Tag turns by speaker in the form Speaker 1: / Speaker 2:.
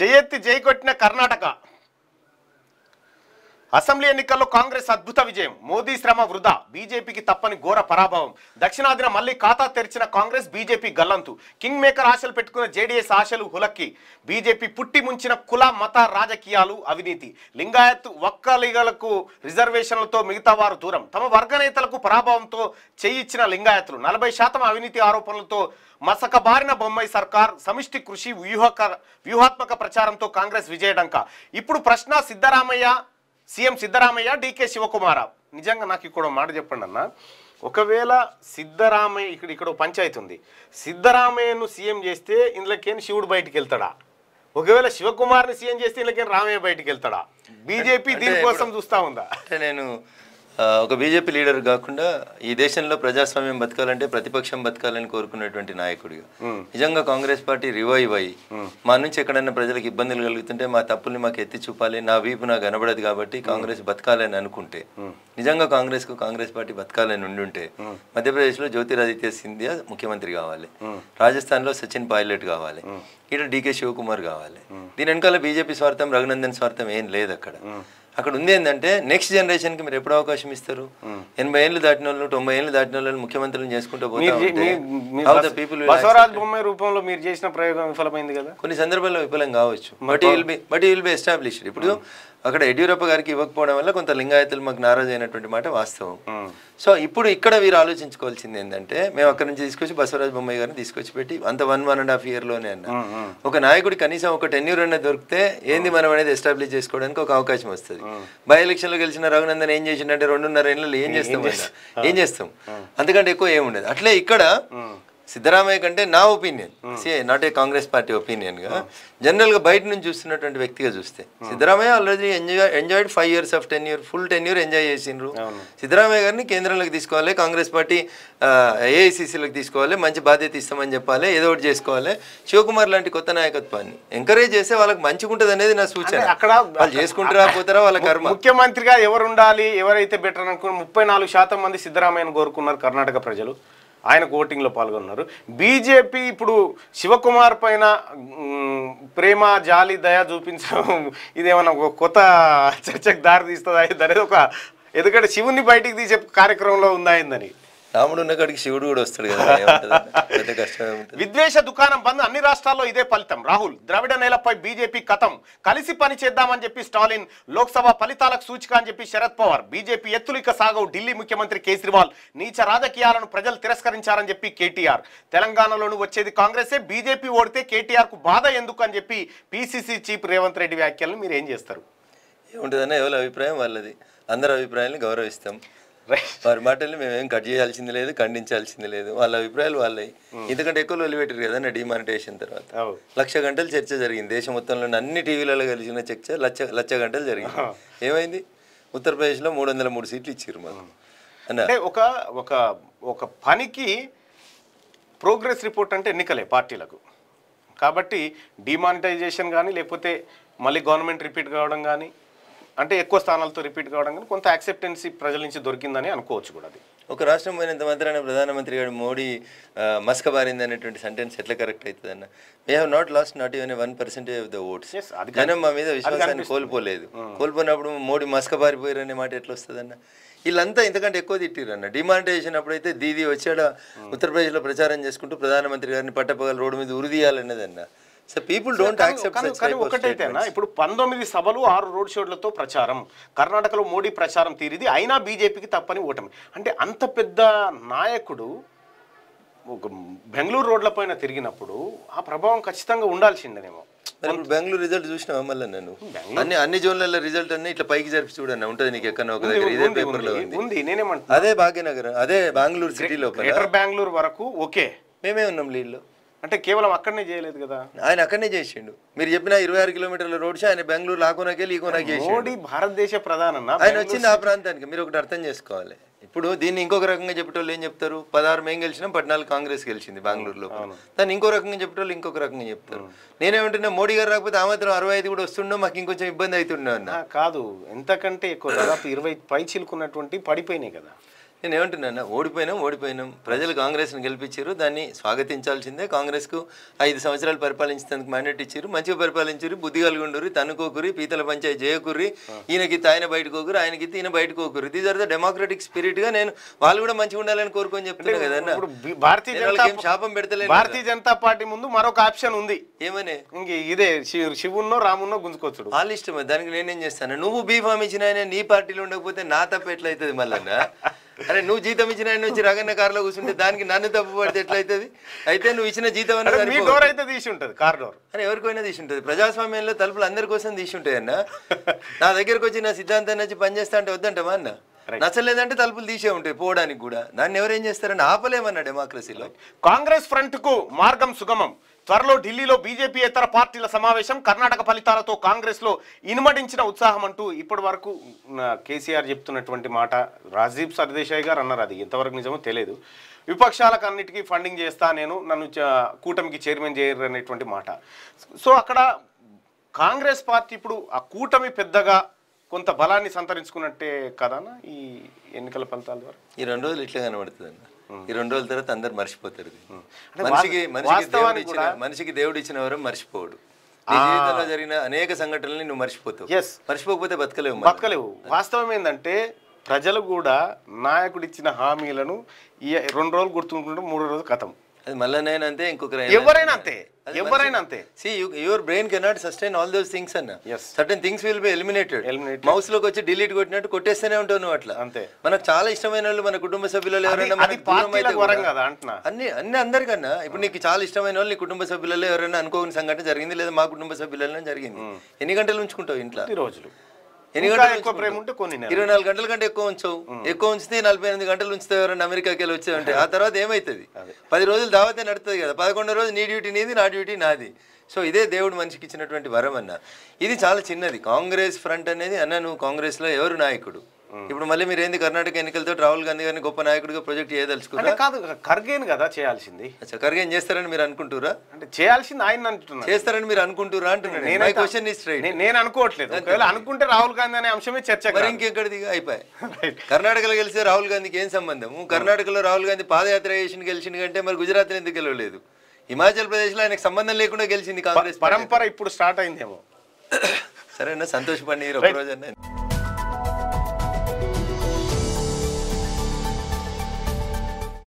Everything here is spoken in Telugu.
Speaker 1: చెయ్యెత్తి జై కొట్టిన కర్ణాటక అసెంబ్లీ ఎన్నికల్లో కాంగ్రెస్ అద్భుత విజయం మోదీ శ్రమ వృధా బీజేపీకి తప్పని ఘోర పరాభవం దక్షిణాదిన మళ్లీ ఖాతా తెరిచిన కాంగ్రెస్ బీజేపీ గల్లంతు కింగ్ మేకర్ ఆశలు పెట్టుకున్న జేడీఎస్ ఆశలు హులక్కి బీజేపీ పుట్టి ముంచిన కుల మత రాజకీయాలు అవినీతి లింగాయత్ ఒక్కలిగలకు రిజర్వేషన్లతో మిగతా వారు దూరం తమ వర్గ నేతలకు పరాభవంతో చేయించిన లింగాయత్లు నలభై శాతం అవినీతి ఆరోపణలతో మసకబారిన బొమ్మాయి సర్కార్ సమిష్టి కృషి వ్యూహక వ్యూహాత్మక ప్రచారంతో కాంగ్రెస్ విజయడంక ఇప్పుడు ప్రశ్న సిద్ధరామయ్య సీఎం సిద్ధరామయ్య డీకే శివకుమార నిజంగా నాకు ఇక్కడ మాట చెప్పండి అన్న ఒకవేళ సిద్ధరామయ్య ఇక్కడ ఇక్కడ పంచాయతీ ఉంది సిద్ధరామయ్యను సీఎం చేస్తే ఇందులోకేం శివుడు బయటికి వెళ్తాడా ఒకవేళ శివకుమార్ని సీఎం చేస్తే ఇందులోకేం రామయ్య బయటికి వెళ్తాడా బీజేపీ దీనికోసం చూస్తా
Speaker 2: ఉందా అంటే నేను ఒక బీజేపీ లీడర్ కాకుండా ఈ దేశంలో ప్రజాస్వామ్యం బతకాలంటే ప్రతిపక్షం బతకాలని కోరుకున్నటువంటి నాయకుడిగా నిజంగా కాంగ్రెస్ పార్టీ రివైవ్ అయ్యి మా నుంచి ఎక్కడైనా ప్రజలకు ఇబ్బందులు కలుగుతుంటే మా తప్పుల్ని మాకు ఎత్తి చూపాలి నా వీపు నాకు కనబడదు కాబట్టి కాంగ్రెస్ బతకాలని అనుకుంటే నిజంగా కాంగ్రెస్ కు కాంగ్రెస్ పార్టీ బతకాలని ఉండుంటే మధ్యప్రదేశ్లో జ్యోతిరాదిత్య సింధియా ముఖ్యమంత్రి కావాలి రాజస్థాన్ లో సచిన్ పైలట్ కావాలి ఇటు డికే శివకుమార్ కావాలి దీని వెనకాల బీజేపీ స్వార్థం రఘునందన్ స్వార్థం ఏం లేదు అక్కడ అక్కడ ఉంది ఏంటంటే నెక్స్ట్ జనరేషన్కి మీరు ఎప్పుడు అవకాశం ఇస్తారు ఎనభై ఏళ్ళు దాటిన వాళ్ళు తొంభై ఏళ్ళు దాటిన వాళ్ళు ముఖ్యమంత్రులను చేసుకుంటూ పీపుల్
Speaker 1: రూపంలో మీరు చేసిన ప్రయోగం విఫలమైంది కదా
Speaker 2: కొన్ని సందర్భాల్లో విఫలం కావచ్చు but will be but will be established ఇప్పుడు అక్కడ యడ్యూరప్ప గారికి ఇవ్వకపోవడం వల్ల కొంత లింగాయతులు మాకు నారాజ్ అయినటువంటి మాట వాస్తవం hmm. సో ఇప్పుడు ఇక్కడ వీరు ఆలోచించుకోవాల్సింది ఏంటంటే మేము అక్కడ నుంచి తీసుకొచ్చి బసవరాజ్ బొమ్మయ్య గారిని తీసుకొచ్చి పెట్టి అంత one one and half year లోనే అన్న hmm, hmm. ఒక నాయకుడు కనీసం ఒక టెన్యూర్ అనేది దొరికితే ఏంది మనం అనేది ఎస్టాబ్లిష్ చేసుకోవడానికి ఒక అవకాశం వస్తుంది బై లో గెలిచిన రఘునందన్ ఏం చేసిండే రెండున్నర ఏళ్ళు ఏం చేస్తాం ఏం చేస్తాం అందుకంటే ఎక్కువ ఏముండదు అట్లే ఇక్కడ సిద్ధరామయ్య కంటే నా opinion say not a Congress party opinion general గా బయట నుంచి చూస్తున్నటువంటి వ్యక్తిగా చూస్తే Siddaramaiah already enjoy enjoyed five years of ten year full ten year enjoy చేసిండ్రు సిద్ధరామయ్య గారిని కేంద్రంలోకి తీసుకోవాలి కాంగ్రెస్ పార్టీ ఏఐసీసీలోకి తీసుకోవాలి మంచి బాధ్యత ఇస్తామని చెప్పాలి ఏదో ఒకటి చేసుకోవాలి శివకుమార్ లాంటి కొత్త నాయకత్వాన్ని ఎంకరేజ్ చేస్తే వాళ్ళకి మంచిగా ఉంటుంది అనేది నా సూచన అక్కడ వాళ్ళు చేసుకుంటారా పోతారా వాళ్ళ కర్మ ముఖ్యమంత్రిగా
Speaker 1: ఎవరు ఉండాలి ఎవరైతే బెటర్ అనుకున్న ముప్పై నాలుగు శాతం మంది సిద్ధరామయ్యను కోరుకున్నారు కర్ణాటక ప్రజలు ఆయన ఓటింగ్లో పాల్గొన్నారు బీజేపీ ఇప్పుడు శివకుమార్ పైన ప్రేమ జాలి దయ చూపించడం ఇదేమన్నా ఒక కొత్త చర్చకు దారి తీస్తుందా అనేది ఒక ఎందుకంటే శివుని బయటికి తీసే కార్యక్రమంలో ఉందా అయిందని రాముడు ఉన్నకాడికి శివుడు
Speaker 2: కూడా వస్తాడు కదా
Speaker 1: విద్వేష దుకాణం బంద్ అన్ని రాష్ట్రాల్లో ఇదే ఫలితం రాహుల్ ద్రవిడ నేలపై బీజేపీ కథం కలిసి పని చేద్దామని చెప్పి స్టాలిన్ లోక్సభ ఫలితాలకు సూచిక అని చెప్పి శరద్ పవార్ బీజేపీ ఎత్తులిక సాగవు ఢిల్లీ ముఖ్యమంత్రి కేజ్రీవాల్ నీచ రాజకీయాలను ప్రజలు తిరస్కరించారని చెప్పి కేటీఆర్ తెలంగాణలోను వచ్చేది కాంగ్రెసే బీజేపీ ఓడితే కేటీఆర్ కు బాధ ఎందుకు అని చెప్పి పిసిసి చీఫ్ రేవంత్ రెడ్డి వ్యాఖ్యలను మీరు ఏం చేస్తారు
Speaker 2: ఏముంటుందన్న ఎవరి అభిప్రాయం వాళ్ళది అందరి అభిప్రాయాలను గౌరవిస్తాం వారి మాటల్ని మేమేం కట్ చేయాల్సింది లేదు ఖండించాల్సింది లేదు వాళ్ళ అభిప్రాయాలు వాళ్ళే ఎందుకంటే hmm. ఎక్కువ వదిలిపెట్టారు కదా డిమానిటేషన్ తర్వాత లక్ష గంటలు చర్చ జరిగింది దేశం మొత్తంలో అన్ని టీవీలలో కలిసిన చర్చ లక్ష లక్ష గంటలు జరిగింది ఏమైంది ఉత్తరప్రదేశ్లో మూడు వందల మూడు సీట్లు ఇచ్చారు మాకు hmm. అంటే ఒక ఒక ఒక పనికి
Speaker 1: ప్రోగ్రెస్ రిపోర్ట్ అంటే ఎన్నికలే పార్టీలకు కాబట్టి డిమానిటైజేషన్ కానీ లేకపోతే మళ్ళీ గవర్నమెంట్ రిపీట్ కావడం కానీ అంటే ఎక్కువ స్థానాలతో రిపీట్
Speaker 2: కావడం కానీ కొంత యాక్సెప్టెన్సీ ప్రజల నుంచి దొరికిందని అనుకోవచ్చు కూడా అది ఒక రాష్ట్రం పోయినంత మాత్రాన ప్రధానమంత్రి గారు మోడీ మస్కబారింది అనేటువంటి సెంటెన్స్ ఎట్లా కరెక్ట్ అవుతుంది అన్న we have not lost not even one percentage of the votes జనం మా మీద విశ్వాసాన్ని కోల్పోలేదు కోల్పోయినప్పుడు మోడీ బారిపోయారు అనే మాట ఎట్లా అన్న వీళ్ళంతా ఇంతకంటే ఎక్కువ తిట్టిరు అన్న డిమానిటైజేషన్ అప్పుడైతే దీది వచ్చాడ ఉత్తరప్రదేశ్లో ప్రచారం చేసుకుంటూ ప్రధానమంత్రి గారిని పట్టపగల రోడ్డు మీద ఉరిదీయాలన్నదన్న సో పీపుల్ డోంట్ యాక్సెప్ట్ కానీ ఒకటైతేనా ఇప్పుడు పంతొమ్మిది సభలు ఆరు రోడ్ షోలతో ప్రచారం కర్ణాటకలో
Speaker 1: మోడీ ప్రచారం తీరిది అయినా బీజేపీకి తప్పని ఓటమి అంటే అంత పెద్ద నాయకుడు ఒక బెంగళూరు రోడ్ల పైన తిరిగినప్పుడు ఆ ప్రభావం ఖచ్చితంగా ఉండాల్సిందేనేమో
Speaker 2: బెంగళూరు రిజల్ట్ చూసిన మళ్ళీ నేను అన్ని అన్ని జోన్లలో రిజల్ట్ అన్ని ఇట్లా పైకి జరిపి చూడండి ఉంటుంది నీకు ఎక్కడ ఒక దగ్గర ఇదే పేపర్ లో ఉంది అదే భాగ్యనగర్ అదే బెంగళూరు సిటీలో గ్రేటర్
Speaker 1: బెంగళూరు వరకు ఓకే మేమే ఉన్నాం లో అంటే కేవలం అక్కడనే చేయలేదు కదా
Speaker 2: ఆయన అక్కడనే చేసిండు మీరు చెప్పిన ఇరవై ఆరు కిలోమీటర్ల రోడ్ షో ఆయన బెంగళూరు ఆకోనాకెళ్ళి ఈ కోనాకి మోడీ
Speaker 1: భారతదేశ ప్రధాన ఆయన వచ్చింది ఆ
Speaker 2: ప్రాంతానికి మీరు ఒకటి అర్థం చేసుకోవాలి ఇప్పుడు దీన్ని ఇంకొక రకంగా చెప్పేటోళ్ళు ఏం చెప్తారు పదహారు మేము గెలిచినాం పద్నాలుగు కాంగ్రెస్ గెలిచింది బెంగళూరులో దాన్ని ఇంకో రకంగా చెప్పేటోళ్ళు ఇంకొక రకంగా చెప్తారు నేనేమంటున్నా మోడీ గారు రాకపోతే ఆ మాత్రం అరవై ఐదు కూడా వస్తుండో మాకు ఇంకొంచెం ఇబ్బంది అవుతుండే అన్న కాదు ఎంతకంటే ఎక్కువ
Speaker 1: దాదాపు ఇరవై పై చిలుకున్నటువంటి పడిపోయినాయి కదా
Speaker 2: నేను ఏమంటున్నాను ఓడిపోయినాం ఓడిపోయినాం ప్రజలు కాంగ్రెస్ని గెలిపించారు దాన్ని స్వాగతించాల్సిందే కాంగ్రెస్కు ఐదు సంవత్సరాలు పరిపాలించినందుకు మ్యాండేట్ ఇచ్చారు మంచిగా పరిపాలించారు బుద్ధి తను తనుకోకురి పీతల పంచాయతీ చేయకుర్రి ఈయనకి ఆయన బయటకోకురు ఆయనకి ఈయన బయటకోకురు దీస్ ఆర్ ద డెమోక్రటిక్ స్పిరిట్గా నేను వాళ్ళు కూడా మంచిగా ఉండాలని కోరుకొని చెప్తున్నాను కదన్న భారతీయ శాపం పెడతలేదు భారతీయ జనతా పార్టీ ముందు మరొక ఆప్షన్ ఉంది ఏమని ఇదే శివున్నో రామున్నో గుంజుకోవచ్చు వాళ్ళు ఇష్టమే దానికి నేనేం చేస్తాను నువ్వు బీఫామ్ ఇచ్చిన నీ పార్టీలో ఉండకపోతే నా తప్ప ఎట్లయితుంది మళ్ళీ అరే నువ్వు జీతం ఇచ్చిన ఆయన వచ్చి రగన్న కార్లో కూర్చుంటే దానికి నన్ను తప్పు పడితే ఎట్లయితుంది అయితే నువ్వు ఇచ్చిన జీతం అనేది డోర్
Speaker 1: అయితే తీసి ఉంటుంది కార్ డోర్
Speaker 2: అరే ఎవరికైనా తీసి ఉంటుంది ప్రజాస్వామ్యంలో తలుపులు అందరి కోసం తీసి ఉంటాయి అన్న నా దగ్గరకు వచ్చి నా సిద్ధాంతాన్ని వచ్చి పనిచేస్తా అంటే వద్దంటమా అన్న నచ్చలేదంటే తలుపులు తీసే ఉంటాయి పోవడానికి కూడా నన్ను ఎవరేం చేస్తారని ఆపలేమన్నా డెమోక్రసీలో కాంగ్రెస్ ఫ్రంట్ కు మార్గం సుగమం త్వరలో ఢిల్లీలో బీజేపీ ఇతర పార్టీల
Speaker 1: సమావేశం కర్ణాటక ఫలితాలతో కాంగ్రెస్లో ఇనుమడించిన ఉత్సాహం అంటూ ఇప్పటి వరకు కేసీఆర్ చెప్తున్నటువంటి మాట రాజీవ్ సర్దేశాయ్ గారు అన్నారు అది ఎంతవరకు నిజమో తెలియదు విపక్షాలకు అన్నిటికీ ఫండింగ్ చేస్తా నేను నన్ను కూటమికి చైర్మన్ చేయరు అనేటువంటి మాట సో అక్కడ కాంగ్రెస్ పార్టీ ఇప్పుడు ఆ కూటమి పెద్దగా కొంత బలాన్ని సంతరించుకున్నట్టే కదా ఈ ఎన్నికల ఫలితాల ద్వారా
Speaker 2: ఈ రెండు రోజులు ఇట్లా కనబడుతుంది ఈ రెండు రోజుల తర్వాత అందరు మర్చిపోతారు మనిషికి మనిషికి మనిషికి దేవుడు ఇచ్చిన వరం మర్చిపోడు జీవితంలో జరిగిన అనేక సంఘటనల్ని నువ్వు మర్చిపోతావు మర్చిపోకపోతే బతకలేవు బతకలేవు
Speaker 1: వాస్తవం ఏంటంటే ప్రజలు కూడా నాయకుడు ఇచ్చిన హామీలను ఈ రెండు రోజులు గుర్తుంటుంటే మూడో రోజు
Speaker 2: కథం మళ్ళీ నేను అంతే ఇంకొకరు ఎవరైనా అంతే ఎవరైనా అంతే see your brain cannot sustain all those things అన్న certain things will be eliminated mouse లోకి వచ్చి డిలీట్ కొట్టినట్టు కొట్టేస్తేనే ఉంటావు నువ్వు అట్లా అంతే మనకు చాలా ఇష్టమైన వాళ్ళు మన కుటుంబ సభ్యులలో ఎవరైనా అన్ని అన్ని అందరికన్నా ఇప్పుడు నీకు చాలా ఇష్టమైన వాళ్ళు నీ కుటుంబ సభ్యులలో ఎవరైనా అనుకోని సంఘటన జరిగింది లేదా మా కుటుంబ సభ్యులలో జరిగింది ఎన్ని గంటలు ఉంచుకుంటావు ఇంట్లో రోజులు ఇరవై నాలుగు గంటల కంటే ఎక్కువ ఉంచవు ఎక్కువ ఉంచితే నలభై ఎనిమిది గంటలు ఉంచితే ఎవరైనా అమెరికాకి వెళ్ళి వచ్చామంటే ఆ తర్వాత ఏమైతుంది పది రోజులు దావతే నడుతుంది కదా పదకొండో రోజు నీ డ్యూటీ నీది నా డ్యూటీ నాది సో ఇదే దేవుడు మనిషికి ఇచ్చినటువంటి వరం అన్న ఇది చాలా చిన్నది కాంగ్రెస్ ఫ్రంట్ అనేది అన్న నువ్వు కాంగ్రెస్లో ఎవరు నాయకుడు ఇప్పుడు మళ్ళీ మీరు ఏంది కర్ణాటక ఎన్నికలతో రాహుల్ గాంధీ గారిని గొప్ప నాయకుడిగా ప్రొజెక్ట్ చేయదలుచుకుంటే కాదు ఖర్గేన్ కదా చేయాల్సింది అచ్చా ఖర్గేన్ చేస్తారని మీరు అనుకుంటురా అంటే చేయాల్సింది ఆయన అంటున్నారు చేస్తారని మీరు అనుకుంటురా అంటున్నాను నేను క్వశ్చన్ ఇస్ నేను అనుకోవట్లేదు ఒకవేళ అనుకుంటే రాహుల్ గాంధీ అనే అంశమే చర్చ మరి ఇంకెక్కడిది అయిపోయి కర్ణాటకలో గెలిస్తే రాహుల్ గాంధీకి ఏం సంబంధం కర్ణాటకలో రాహుల్ గాంధీ పాదయాత్ర చేసిన గెలిచిన కంటే మరి గుజరాత్ ఎందుకు గెలవలేదు హిమాచల్ ప్రదేశ్ లో ఆయనకు సంబంధం లేకుండా గెలిచింది కాంగ్రెస్ పరంపర ఇప్పుడు స్టార్ట్ అయిందేమో సరేనా సంతోషపడి ఒక రోజు